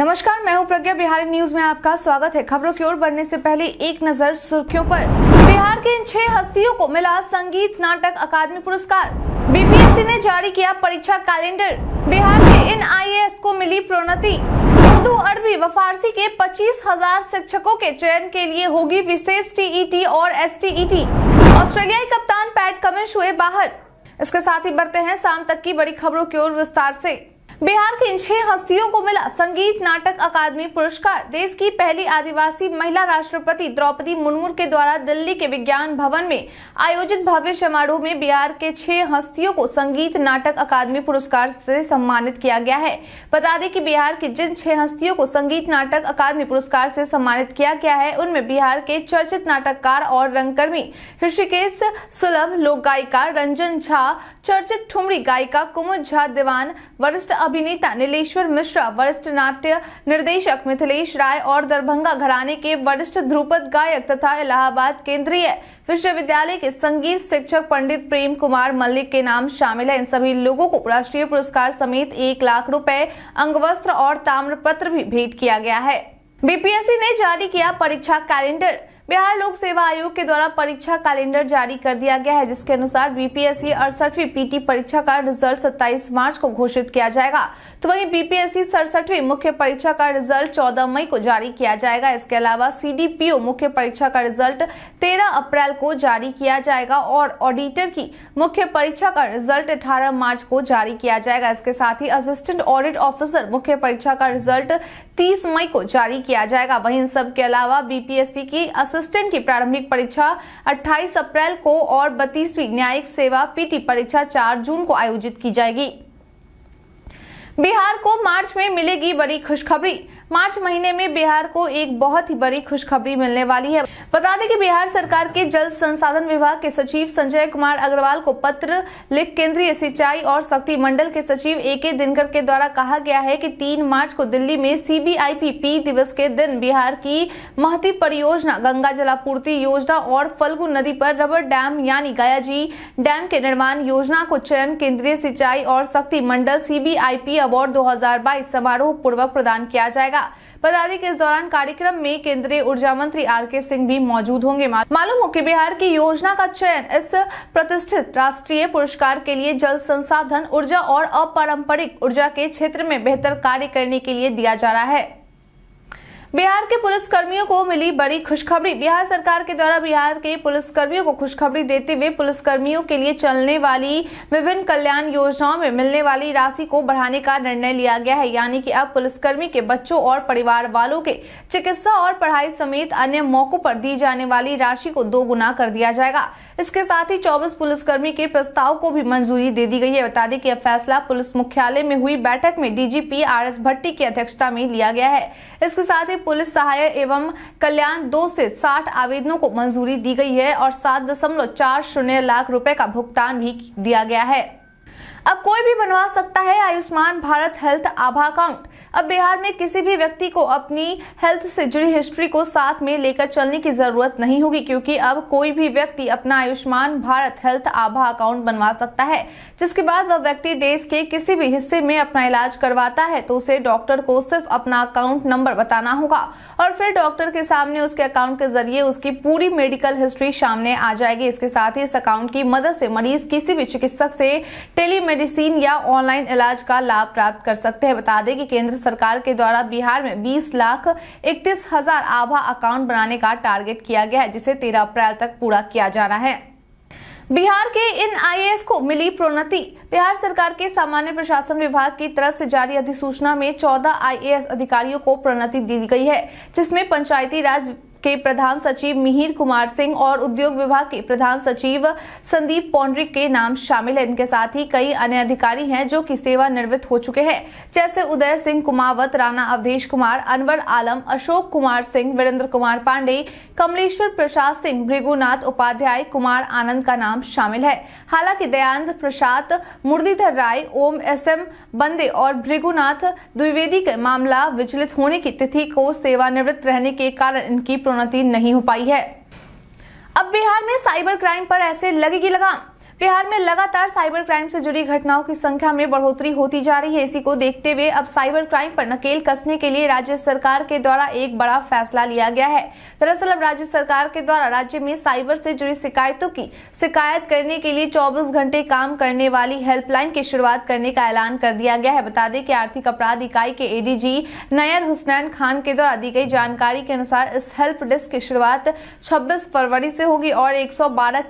नमस्कार मैं हूं प्रज्ञा बिहारी न्यूज में आपका स्वागत है खबरों की ओर बढ़ने से पहले एक नजर सुर्खियों पर बिहार के इन छह हस्तियों को मिला संगीत नाटक अकादमी पुरस्कार बीपीएससी ने जारी किया परीक्षा कैलेंडर बिहार के इन आईएएस को मिली प्रोन्नति उर्दू अरबी व फारसी के पच्चीस हजार शिक्षकों के चयन के लिए होगी विशेष टीईटी और एस ऑस्ट्रेलियाई कप्तान पैट कमिश हुए बाहर इसके साथ ही बढ़ते हैं शाम तक की बड़ी खबरों की ओर विस्तार ऐसी बिहार की इन छह हस्तियों को मिला संगीत नाटक अकादमी पुरस्कार देश की पहली आदिवासी महिला राष्ट्रपति द्रौपदी मुर्मू के द्वारा दिल्ली के विज्ञान भवन में आयोजित भव्य समारोह में बिहार के छह हस्तियों को संगीत नाटक अकादमी पुरस्कार से सम्मानित किया गया है बता दें कि बिहार की जिन छह हस्तियों को संगीत नाटक अकादमी पुरस्कार से सम्मानित किया गया है उनमें बिहार के चर्चित नाटककार और रंगकर्मी ऋषिकेश सुलभ लोक गायिका रंजन झा चर्चित ठुमरी गायिका कुमुद झा दीवान वरिष्ठ अभिनेता नीलेश्वर मिश्रा वरिष्ठ नाट्य निर्देशक मिथिलेश राय और दरभंगा घराने के वरिष्ठ ध्रुपद गायक तथा इलाहाबाद केंद्रीय विश्वविद्यालय के संगीत शिक्षक पंडित प्रेम कुमार मल्लिक के नाम शामिल है इन सभी लोगों को राष्ट्रीय पुरस्कार समेत एक लाख रूपए अंगवस्त्र और ताम्रपत्र भी भेंट किया गया है बीपीएससी ने जारी किया परीक्षा कैलेंडर बिहार लोक सेवा आयोग के द्वारा परीक्षा कैलेंडर जारी कर दिया गया है जिसके अनुसार बीपीएससी अड़सठवीं पीटी परीक्षा का रिजल्ट 27 मार्च को घोषित किया जाएगा तो वहीं बीपीएससी सड़सठवीं मुख्य परीक्षा का रिजल्ट 14 मई को जारी किया जाएगा इसके अलावा सीडीपीओ मुख्य परीक्षा का रिजल्ट तेरह अप्रैल को जारी किया जाएगा और ऑडिटर की मुख्य परीक्षा का रिजल्ट अठारह मार्च को जारी किया जाएगा इसके साथ ही असिस्टेंट ऑडिट ऑफिसर मुख्य परीक्षा का रिजल्ट तीस मई को जारी किया जाएगा वहीं सबके अलावा बीपीएससी की असिस्ट असिस्टेंट की प्रारंभिक परीक्षा 28 अप्रैल को और बत्तीसवीं न्यायिक सेवा पीटी परीक्षा 4 जून को आयोजित की जाएगी बिहार को मार्च में मिलेगी बड़ी खुशखबरी मार्च महीने में बिहार को एक बहुत ही बड़ी खुशखबरी मिलने वाली है बता दें कि बिहार सरकार के जल संसाधन विभाग के सचिव संजय कुमार अग्रवाल को पत्र लिख केंद्रीय सिंचाई और शक्ति मंडल के सचिव ए के दिनकर के द्वारा कहा गया है कि 3 मार्च को दिल्ली में सी दिवस के दिन बिहार की महती परियोजना गंगा जलापूर्ति योजना और फल्गु नदी पर रबर डैम यानी गया डैम के निर्माण योजना को चयन केंद्रीय सिंचाई और शक्ति मंडल सी अवार्ड 2022 समारोह पूर्वक प्रदान किया जाएगा बता दें कि इस दौरान कार्यक्रम में केंद्रीय ऊर्जा मंत्री आर के सिंह भी मौजूद होंगे मालूम हो की बिहार की योजना का चयन इस प्रतिष्ठित राष्ट्रीय पुरस्कार के लिए जल संसाधन ऊर्जा और अपारंपरिक ऊर्जा के क्षेत्र में बेहतर कार्य करने के लिए दिया जा रहा है बिहार के पुलिस कर्मियों को मिली बड़ी खुशखबरी बिहार सरकार के द्वारा बिहार के पुलिस कर्मियों को खुशखबरी देते हुए पुलिस कर्मियों के लिए चलने वाली विभिन्न कल्याण योजनाओं में मिलने वाली राशि को बढ़ाने का निर्णय लिया गया है यानी कि अब पुलिसकर्मी के बच्चों और परिवार वालों के चिकित्सा और पढ़ाई समेत अन्य मौकों पर दी जाने वाली राशि को दो गुना कर दिया जाएगा इसके साथ ही चौबीस पुलिसकर्मी के प्रस्ताव को भी मंजूरी दे दी गई है बता दें कि यह फैसला पुलिस मुख्यालय में हुई बैठक में डीजीपी आर एस भट्टी की अध्यक्षता में लिया गया है इसके साथ ही पुलिस सहायक एवं कल्याण दो से साठ आवेदनों को मंजूरी दी गई है और सात दशमलव चार शून्य लाख रुपए का भुगतान भी दिया गया है अब कोई भी बनवा सकता है आयुष्मान भारत हेल्थ आभा अकाउंट अब बिहार में किसी भी व्यक्ति को अपनी हेल्थ से जुड़ी हिस्ट्री को साथ में लेकर चलने की जरूरत नहीं होगी क्योंकि अब कोई भी व्यक्ति अपना आयुष्मान भारत हेल्थ आभा अकाउंट बनवा सकता है जिसके बाद वह व्यक्ति देश के किसी भी हिस्से में अपना इलाज करवाता है तो उसे डॉक्टर को सिर्फ अपना अकाउंट नंबर बताना होगा और फिर डॉक्टर के सामने उसके अकाउंट के जरिए उसकी पूरी मेडिकल हिस्ट्री सामने आ जाएगी इसके साथ ही इस अकाउंट की मदद से मरीज किसी भी चिकित्सक से टेली टेलीमेडिसिन या ऑनलाइन इलाज का लाभ प्राप्त कर सकते हैं बता दें कि केंद्र सरकार के द्वारा बिहार में 20 लाख इकतीस हजार आभा अकाउंट बनाने का टारगेट किया गया है जिसे 13 अप्रैल तक पूरा किया जाना है बिहार के इन आई को मिली प्रोन्नति बिहार सरकार के सामान्य प्रशासन विभाग की तरफ से जारी अधिसूचना में 14 आई अधिकारियों को प्रोन्नति दी गई है जिसमें पंचायती राज के प्रधान सचिव मिहिर कुमार सिंह और उद्योग विभाग के प्रधान सचिव संदीप पौंड्रिक के नाम शामिल है इनके साथ ही कई अन्य अधिकारी हैं जो कि सेवानिवृत्त हो चुके हैं जैसे उदय सिंह कुमावत राणा अवधेश कुमार अनवर आलम अशोक कुमार सिंह वीरेंद्र कुमार पांडे कमलेश्वर प्रसाद सिंह भृगुनाथ उपाध्याय कुमार आनंद का नाम शामिल है हालांकि दयानंद प्रसाद मुरलीधर राय ओम एस एम बंदे और भृगुनाथ द्विवेदी का मामला विचलित होने की तिथि को सेवानिवृत्त रहने के कारण इनकी प्रोन्नति नहीं हो पाई है अब बिहार में साइबर क्राइम पर ऐसे लगेगी लगाम बिहार में लगातार साइबर क्राइम से जुड़ी घटनाओं की संख्या में बढ़ोतरी होती जा रही है इसी को देखते हुए अब साइबर क्राइम पर नकेल कसने के लिए राज्य सरकार के द्वारा एक बड़ा फैसला लिया गया है दरअसल अब राज्य सरकार के द्वारा राज्य में साइबर से जुड़ी शिकायतों की शिकायत करने के लिए चौबीस घंटे काम करने वाली हेल्पलाइन की शुरुआत करने का ऐलान कर दिया गया है बता दें कि आर्थिक अपराध इकाई के एडीजी नयर हुसनैन खान के द्वारा दी गई जानकारी के अनुसार इस हेल्प डेस्क की शुरुआत छब्बीस फरवरी से होगी और एक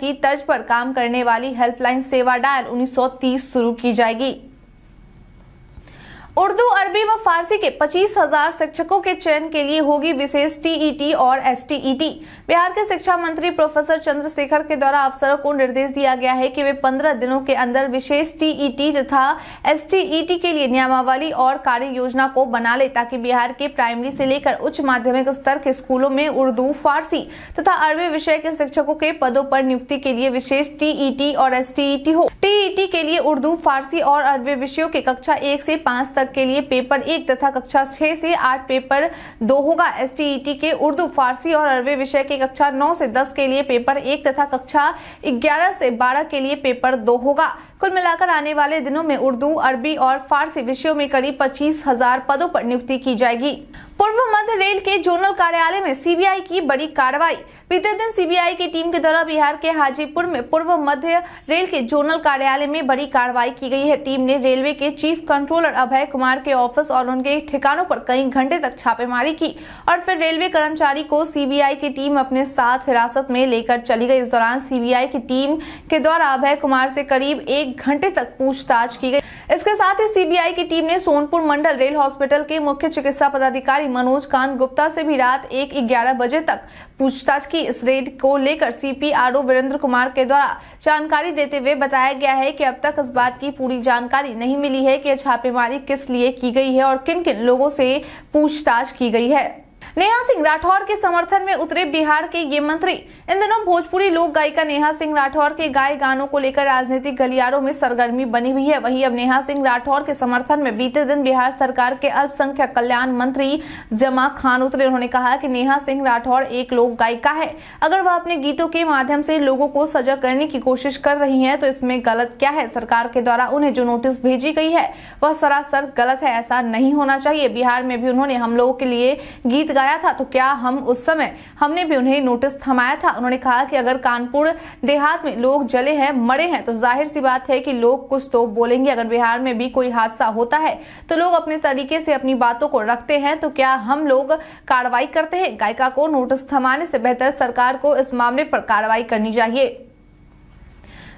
की तर्ज पर काम करने वाली हेल्पलाइन सेवा डायल 1930 शुरू की जाएगी उर्दू अरबी व फारसी के 25,000 हजार शिक्षकों के चयन के लिए होगी विशेष टीईटी और एसटीईटी बिहार के शिक्षा मंत्री प्रोफेसर चंद्रशेखर के द्वारा अफसरों को निर्देश दिया गया है कि वे पंद्रह दिनों के अंदर विशेष टीईटी तथा एसटीईटी के लिए नियमावली और कार्य योजना को बना ले ताकि बिहार के प्राइमरी से लेकर उच्च माध्यमिक स्तर के स्कूलों में उर्दू फारसी तथा अरबी विषय के शिक्षकों के पदों पर नियुक्ति के लिए विशेष टीईटी और एसटीईटी हो टीईटी के लिए उर्दू फारसी और अरबी विषयों के कक्षा एक से पांच तक के लिए पेपर एक तथा कक्षा छह से आठ पेपर दो होगा एस के उर्दू फारसी और अरबी विषय के कक्षा नौ से दस के लिए पेपर एक तथा कक्षा ग्यारह से बारह के लिए पेपर दो होगा कुल मिलाकर आने वाले दिनों में उर्दू अरबी और फारसी विषयों में करीब पच्चीस हजार पदों पर नियुक्ति की जाएगी पूर्व मध्य रेल के जोनल कार्यालय में सीबीआई की बड़ी कार्रवाई बीते दिन सीबीआई की टीम के द्वारा बिहार के हाजीपुर में पूर्व मध्य रेल के जोनल कार्यालय में बड़ी कार्रवाई की गई है टीम ने रेलवे के चीफ कंट्रोलर अभय कुमार के ऑफिस और उनके ठिकानों पर कई घंटे तक छापेमारी की और फिर रेलवे कर्मचारी को सीबीआई की टीम अपने साथ हिरासत में लेकर चली गई इस दौरान सीबीआई की टीम के द्वारा अभय कुमार से करीब एक घंटे तक पूछताछ की गई इसके साथ ही सीबीआई की टीम ने सोनपुर मंडल रेल हॉस्पिटल के मुख्य चिकित्सा पदाधिकारी अधिकारी मनोज कांत गुप्ता से भी रात एक ग्यारह बजे तक पूछताछ की इस रेड को लेकर सीपीआरओ वीरेंद्र कुमार के द्वारा जानकारी देते हुए बताया गया है कि अब तक इस बात की पूरी जानकारी नहीं मिली है कि छापेमारी किस लिए की गई है और किन किन लोगों से पूछताछ की गई है नेहा सिंह राठौर के समर्थन में उतरे बिहार के ये मंत्री इन दिनों भोजपुरी लोक गायिका नेहा सिंह राठौर के गाय गानों को लेकर राजनीतिक गलियारों में सरगर्मी बनी हुई है वहीं अब नेहा सिंह राठौर के समर्थन में बीते दिन बिहार सरकार के अल्पसंख्यक कल्याण मंत्री जमा खान उतरे उन्होंने कहा की नेहा सिंह राठौर एक लोक गायिका है अगर वह अपने गीतों के माध्यम से लोगों को सजा करने की कोशिश कर रही है तो इसमें गलत क्या है सरकार के द्वारा उन्हें जो नोटिस भेजी गई है वह सरासर गलत है ऐसा नहीं होना चाहिए बिहार में भी उन्होंने हम लोगों के लिए गीत गाया आया था तो क्या हम उस समय हमने भी उन्हें नोटिस थमाया था उन्होंने कहा कि अगर कानपुर देहात में लोग जले हैं मरे हैं तो जाहिर सी बात है कि लोग कुछ तो बोलेंगे अगर बिहार में भी कोई हादसा होता है तो लोग अपने तरीके से अपनी बातों को रखते हैं तो क्या हम लोग कार्रवाई करते हैं गायिका को नोटिस थमाने से बेहतर सरकार को इस मामले पर कार्रवाई करनी चाहिए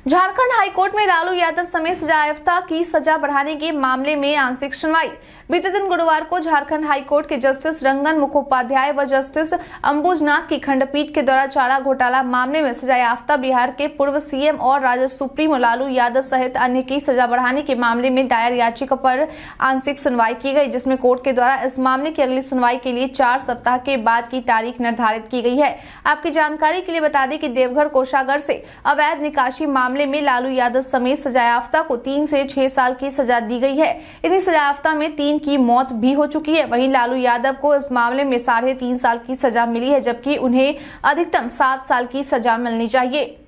झारखंड हाईकोर्ट में लालू यादव समेत सजायाफ्ता की सजा बढ़ाने के मामले में आंशिक सुनवाई बीते दिन गुरुवार को झारखंड हाईकोर्ट के जस्टिस रंगन मुखोपाध्याय व जस्टिस अंबुजनाथ की खंडपीठ के द्वारा चारा घोटाला मामले में सजायाफ्ता बिहार के पूर्व सीएम और राजद सुप्रीमो लालू यादव सहित अन्य की सजा बढ़ाने के मामले में दायर याचिका पर आंशिक सुनवाई की गई जिसमें कोर्ट के द्वारा इस मामले की अगली सुनवाई के लिए चार सप्ताह के बाद की तारीख निर्धारित की गई है आपकी जानकारी के लिए बता दें कि देवघर कोषागर से अवैध निकासी मामले मामले में लालू यादव समेत सजायाफ्ता को तीन से छह साल की सजा दी गई है इन्हीं सजायाफ्ता में तीन की मौत भी हो चुकी है वहीं लालू यादव को इस मामले में साढ़े तीन साल की सजा मिली है जबकि उन्हें अधिकतम सात साल की सजा मिलनी चाहिए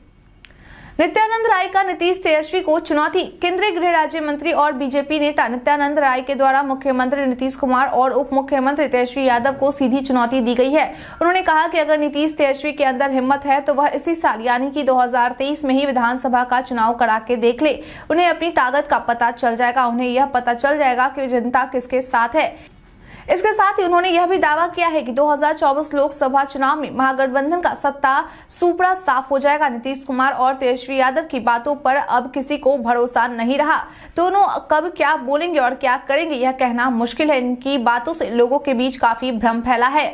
नित्यानंद राय का नीतीश तेजस्वी को चुनौती केंद्रीय गृह राज्य मंत्री और बीजेपी नेता नित्यानंद राय के द्वारा मुख्यमंत्री नीतीश कुमार और उप मुख्यमंत्री तेजस्वी यादव को सीधी चुनौती दी गई है उन्होंने कहा कि अगर नीतीश तेजस्वी के अंदर हिम्मत है तो वह इसी साल यानी कि 2023 में ही विधानसभा का चुनाव करा के देख ले उन्हें अपनी ताकत का पता चल जाएगा उन्हें यह पता चल जाएगा की जनता किसके साथ है इसके साथ ही उन्होंने यह भी दावा किया है कि 2024 लोकसभा चुनाव में महागठबंधन का सत्ता सुपड़ा साफ हो जाएगा नीतीश कुमार और तेजस्वी यादव की बातों पर अब किसी को भरोसा नहीं रहा दोनों तो कब क्या बोलेंगे और क्या करेंगे यह कहना मुश्किल है इनकी बातों से लोगों के बीच काफी भ्रम फैला है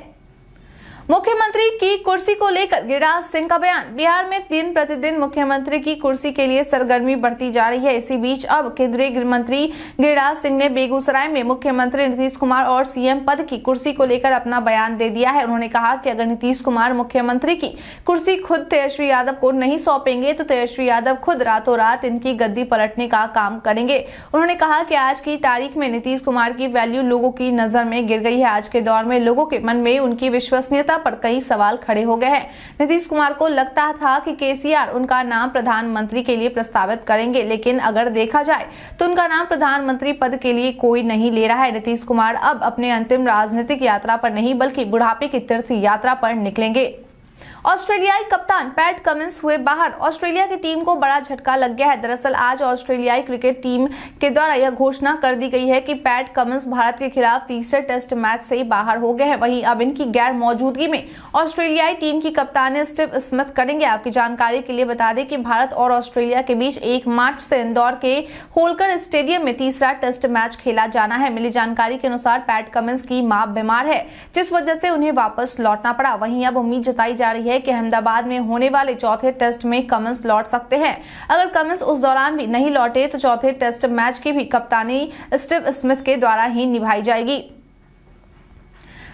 मुख्यमंत्री की कुर्सी को लेकर गिरिराज सिंह का बयान बिहार में दिन प्रतिदिन मुख्यमंत्री की कुर्सी के लिए सरगर्मी बढ़ती जा रही है इसी बीच अब केंद्रीय गृह मंत्री गिरिराज सिंह ने बेगूसराय में मुख्यमंत्री नीतीश कुमार और सीएम पद की कुर्सी को लेकर अपना बयान दे दिया है उन्होंने कहा कि अगर नीतीश कुमार मुख्यमंत्री की कुर्सी खुद तेजस्वी यादव को नहीं सौंपेंगे तो तेजस्वी यादव खुद रातों रात इनकी गद्दी पलटने का काम करेंगे उन्होंने कहा कि आज की तारीख में नीतीश कुमार की वैल्यू लोगों की नजर में गिर गई है आज के दौर में लोगों के मन में उनकी विश्वसनीयता पर कई सवाल खड़े हो गए हैं नीतीश कुमार को लगता था कि केसीआर उनका नाम प्रधानमंत्री के लिए प्रस्तावित करेंगे लेकिन अगर देखा जाए तो उनका नाम प्रधानमंत्री पद के लिए कोई नहीं ले रहा है नीतीश कुमार अब अपने अंतिम राजनीतिक यात्रा पर नहीं बल्कि बुढ़ापे की तीर्थ यात्रा पर निकलेंगे ऑस्ट्रेलियाई कप्तान पैट कमिंस हुए बाहर ऑस्ट्रेलिया की टीम को बड़ा झटका लग गया है दरअसल आज ऑस्ट्रेलियाई क्रिकेट टीम के द्वारा यह घोषणा कर दी गई है कि पैट कमिंस भारत के खिलाफ तीसरे टेस्ट मैच से ही बाहर हो गए हैं वहीं अब इनकी गैर मौजूदगी में ऑस्ट्रेलियाई टीम की कप्तानी स्टीव स्मिथ करेंगे आपकी जानकारी के लिए बता दें कि भारत और ऑस्ट्रेलिया के बीच एक मार्च से इंदौर के होलकर स्टेडियम में तीसरा टेस्ट मैच खेला जाना है मिली जानकारी के अनुसार पैट कमिंस की मां बीमार है जिस वजह से उन्हें वापस लौटना पड़ा वहीं अब उम्मीद जताई जा जा रही है कि अहमदाबाद में होने वाले चौथे टेस्ट में कमिंस लौट सकते हैं अगर कमिंस उस दौरान भी नहीं लौटे तो चौथे टेस्ट मैच की भी कप्तानी स्टीव स्मिथ के द्वारा ही निभाई जाएगी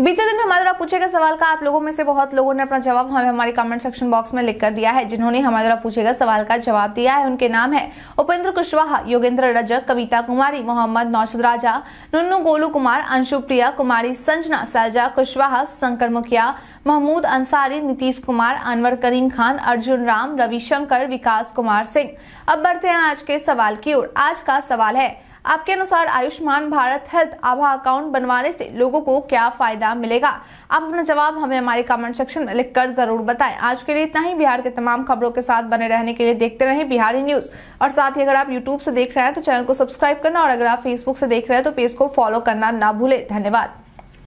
बीते दिन हमारे द्वारा पूछे गए सवाल का आप लोगों में से बहुत लोगों ने अपना जवाब हमें हमारे कमेंट सेक्शन बॉक्स में लिख कर दिया है जिन्होंने हमारे द्वारा पूछे गए सवाल का जवाब दिया है उनके नाम है उपेंद्र कुशवाहा योगेंद्र रजक कविता कुमारी मोहम्मद नौशद राजा नुन्नू गोलू कुमार अंशु प्रिया कुमारी संजना सलजा कुशवाहा शंकर मुखिया महमूद अंसारी नीतीश कुमार अनवर करीम खान अर्जुन राम रविशंकर विकास कुमार सिंह अब बढ़ते हैं आज के सवाल की ओर आज का सवाल है आपके अनुसार आयुष्मान भारत हेल्थ आभा अकाउंट बनवाने से लोगों को क्या फायदा मिलेगा आप अपना जवाब हमें हमारे कमेंट सेक्शन में लिखकर जरूर बताएं आज के लिए इतना ही बिहार के तमाम खबरों के साथ बने रहने के लिए देखते रहें बिहारी न्यूज और साथ ही अगर आप यूट्यूब से देख रहे हैं तो चैनल को सब्सक्राइब करना और अगर आप फेसबुक से देख रहे हैं तो पेज को फॉलो करना ना भूले धन्यवाद